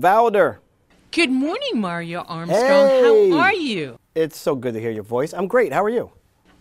Valder. Good morning, Mario Armstrong. Hey. How are you? It's so good to hear your voice. I'm great. How are you?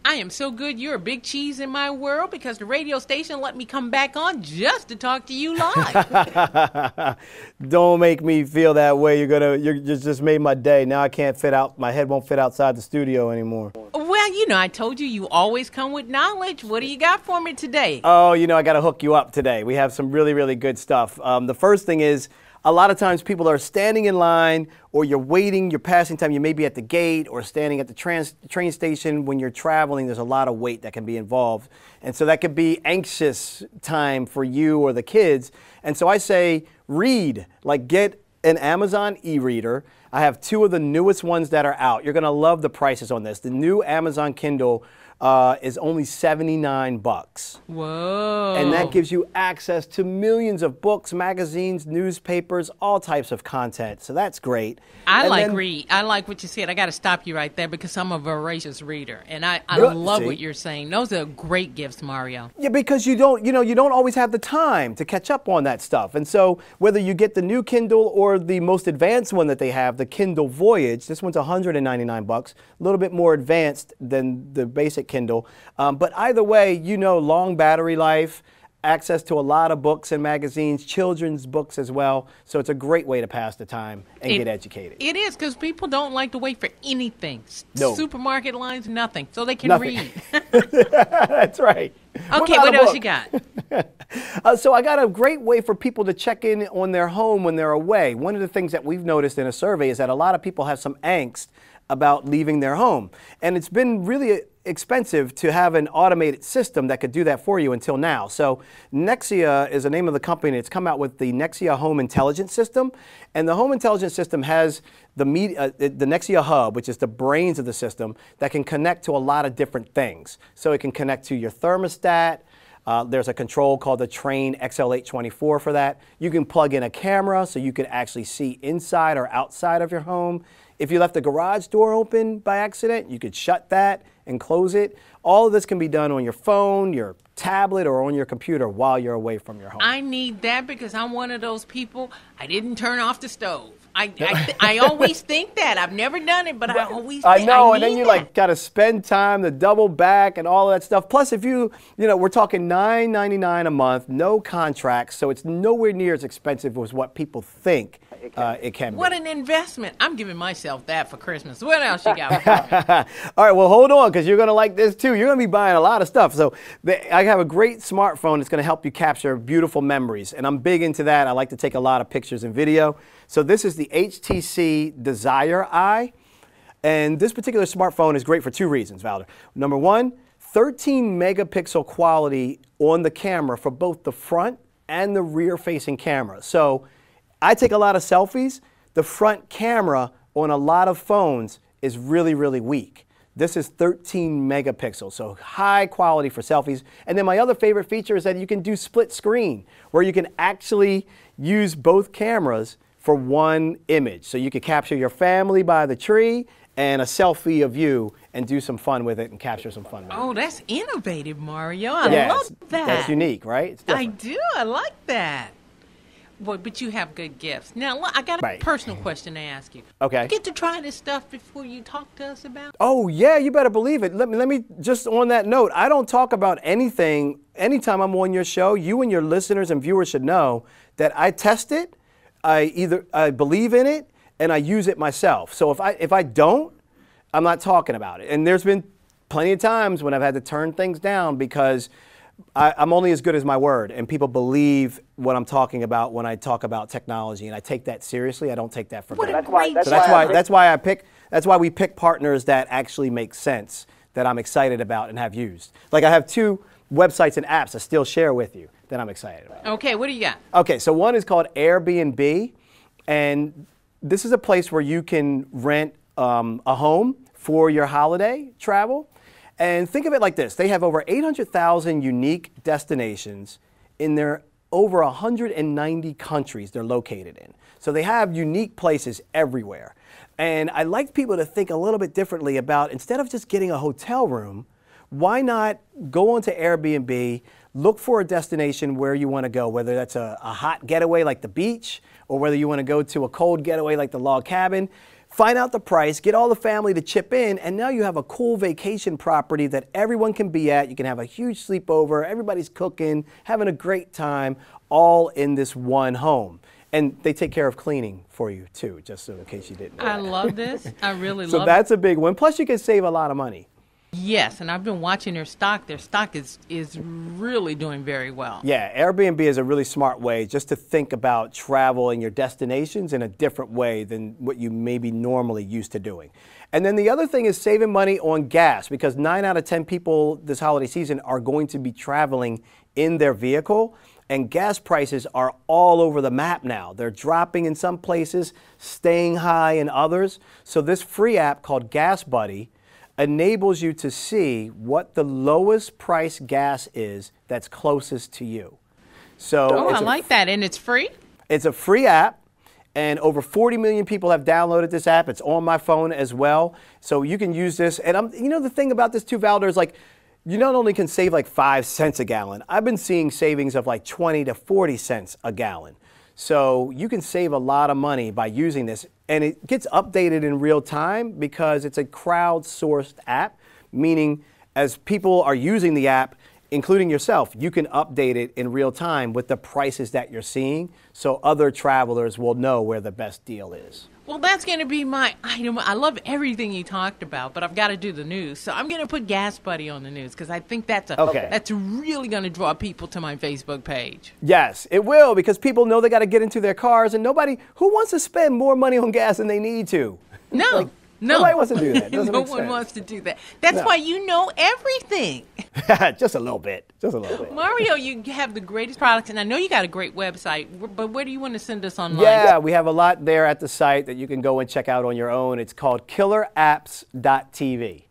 I am so good. You're a big cheese in my world because the radio station let me come back on just to talk to you live. Don't make me feel that way. You're gonna. you just just made my day. Now I can't fit out. My head won't fit outside the studio anymore. Well, you know, I told you you always come with knowledge. What do you got for me today? Oh, you know, I got to hook you up today. We have some really, really good stuff. Um, the first thing is a lot of times people are standing in line or you're waiting, you're passing time, you may be at the gate or standing at the trans- train station when you're traveling, there's a lot of wait that can be involved. And so that could be anxious time for you or the kids. And so I say read, like get an Amazon e-reader. I have two of the newest ones that are out. You're going to love the prices on this. The new Amazon Kindle uh, is only 79 bucks. Whoa. And that gives you access to millions of books, magazines, newspapers, all types of content. So that's great. I and like then, read. I like what you said. I got to stop you right there because I'm a voracious reader and I, I yeah, love see? what you're saying. Those are great gifts, Mario. Yeah, because you don't, you know, you don't always have the time to catch up on that stuff. And so whether you get the new Kindle or the most advanced one that they have, the Kindle Voyage, this one's 199 bucks, a little bit more advanced than the basic Kindle. Um, but either way, you know, long battery life, access to a lot of books and magazines, children's books as well. So it's a great way to pass the time and it, get educated. It is because people don't like to wait for anything. No. Supermarket lines, nothing. So they can nothing. read. That's right. Okay, what, else you got? uh, so I got a great way for people to check in on their home when they're away. One of the things that we've noticed in a survey is that a lot of people have some angst about leaving their home. And it's been really expensive to have an automated system that could do that for you until now. So Nexia is the name of the company. It's come out with the Nexia Home Intelligence System, and the Home Intelligence System has the, media, uh, the Nexia Hub, which is the brains of the system, that can connect to a lot of different things. So it can connect to your thermostat, uh, there's a control called the Train XL824 for that. You can plug in a camera so you can actually see inside or outside of your home. If you left the garage door open by accident, you could shut that and close it. All of this can be done on your phone, your tablet, or on your computer while you're away from your home. I need that because I'm one of those people, I didn't turn off the stove. I, I, I, always think that. I've never done it, but I always. I know, I and then you that. like got to spend time to double back and all that stuff. Plus, if you you know we're talking nine ninety nine a month, no contracts, so it's nowhere near as expensive as what people think can. Uh, it can what be. an investment. I'm giving myself that for Christmas. What else you got? All right, well, hold on because you're going to like this too. You're going to be buying a lot of stuff. So the, I have a great smartphone that's going to help you capture beautiful memories. And I'm big into that. I like to take a lot of pictures and video. So this is the HTC Desire Eye. And this particular smartphone is great for two reasons, Valder. Number one, 13 megapixel quality on the camera for both the front and the rear facing camera. So I take a lot of selfies. The front camera on a lot of phones is really, really weak. This is 13 megapixels, so high quality for selfies. And then my other favorite feature is that you can do split screen, where you can actually use both cameras for one image. So you can capture your family by the tree and a selfie of you and do some fun with it and capture some fun with oh, it. Oh, that's innovative, Mario. I yeah, love that. That's unique, right? I do. I like that. Boy, but you have good gifts. Now, I got a right. personal question to ask you. Okay. You get to try this stuff before you talk to us about. It? Oh yeah, you better believe it. Let me let me just on that note. I don't talk about anything anytime I'm on your show. You and your listeners and viewers should know that I test it. I either I believe in it and I use it myself. So if I if I don't, I'm not talking about it. And there's been plenty of times when I've had to turn things down because I, am only as good as my word, and people believe what I'm talking about when I talk about technology, and I take that seriously. I don't take that for granted. That's why, that's, so that's why, why that's why I pick. That's why we pick partners that actually make sense, that I'm excited about, and have used. Like I have two websites and apps I still share with you that I'm excited about. Okay, what do you got? Okay, so one is called Airbnb, and this is a place where you can rent um, a home for your holiday travel and think of it like this they have over 800,000 unique destinations in their over 190 countries they're located in. So they have unique places everywhere. And I like people to think a little bit differently about instead of just getting a hotel room, why not go onto Airbnb, look for a destination where you want to go, whether that's a, a hot getaway like the beach or whether you want to go to a cold getaway like the log cabin. Find out the price, get all the family to chip in, and now you have a cool vacation property that everyone can be at. You can have a huge sleepover, everybody's cooking, having a great time, all in this one home. And they take care of cleaning for you too, just so in case you didn't. I that. love this. I really so love. So that's a big one. Plus, you can save a lot of money. Yes, and I've been watching their stock. Their stock is is really doing very well. Yeah, Airbnb is a really smart way just to think about travel and your destinations in a different way than what you may be normally used to doing. And then the other thing is saving money on gas because 9 out of 10 people this holiday season are going to be traveling in their vehicle and gas prices are all over the map now. They're dropping in some places, staying high in others. So this free app called Gas Buddy enables you to see what the lowest price gas is that's closest to you. So Oh, I a, like that. And it's free? It's a free app. And over 40 million people have downloaded this app. It's on my phone as well. So you can use this. And I'm, you know, the thing about this too, Valder, is like, you not only can save like five cents a gallon, I've been seeing savings of like 20 to 40 cents a gallon. So you can save a lot of money by using this. And it gets updated in real time because it's a crowdsourced app, meaning as people are using the app, including yourself, you can update it in real time with the prices that you're seeing so other travelers will know where the best deal is. Well, that's going to be my item. I love everything you talked about, but I've got to do the news. So I'm going to put Gas Buddy on the news because I think that's a, okay. That's really going to draw people to my Facebook page. Yes, it will because people know they got to get into their cars, and nobody who wants to spend more money on gas than they need to. No. like, no. Nobody wants to do that. no one sense. wants to do that. That's no. why you know everything. Just a little bit. Just a little bit. Mario, you have the greatest products, and I know you got a great website, but where do you want to send us online? Yeah, we have a lot there at the site that you can go and check out on your own. It's called killerapps.tv.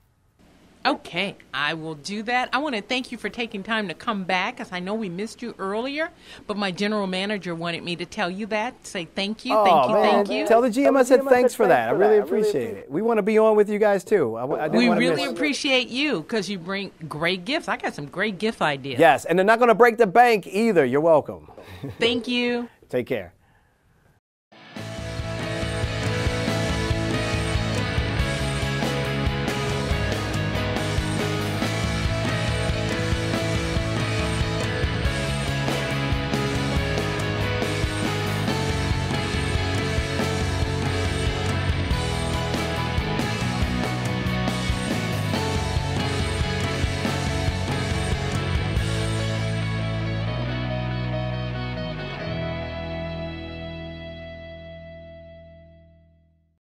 Okay, I will do that. I want to thank you for taking time to come back because I know we missed you earlier, but my general manager wanted me to tell you that. Say thank you, oh, thank you, man. thank you. Tell the GM, I said thanks for that. I really appreciate it. We want to be on with you guys too. I, I we really appreciate you because you bring great gifts. I got some great gift ideas. Yes, and they're not going to break the bank either. You're welcome. thank you. Take care.